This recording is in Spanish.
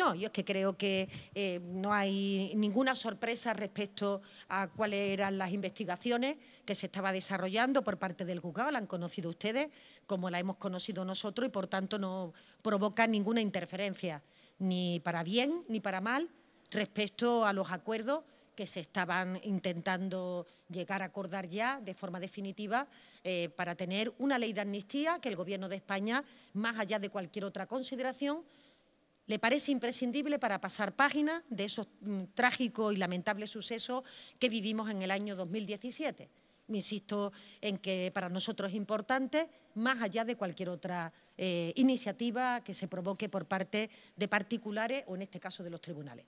No, yo es que creo que eh, no hay ninguna sorpresa respecto a cuáles eran las investigaciones que se estaba desarrollando por parte del juzgado, la han conocido ustedes como la hemos conocido nosotros y por tanto no provoca ninguna interferencia, ni para bien ni para mal, respecto a los acuerdos que se estaban intentando llegar a acordar ya de forma definitiva eh, para tener una ley de amnistía que el Gobierno de España, más allá de cualquier otra consideración, le parece imprescindible para pasar página de esos mm, trágicos y lamentables sucesos que vivimos en el año 2017. Me insisto en que para nosotros es importante, más allá de cualquier otra eh, iniciativa que se provoque por parte de particulares o en este caso de los tribunales.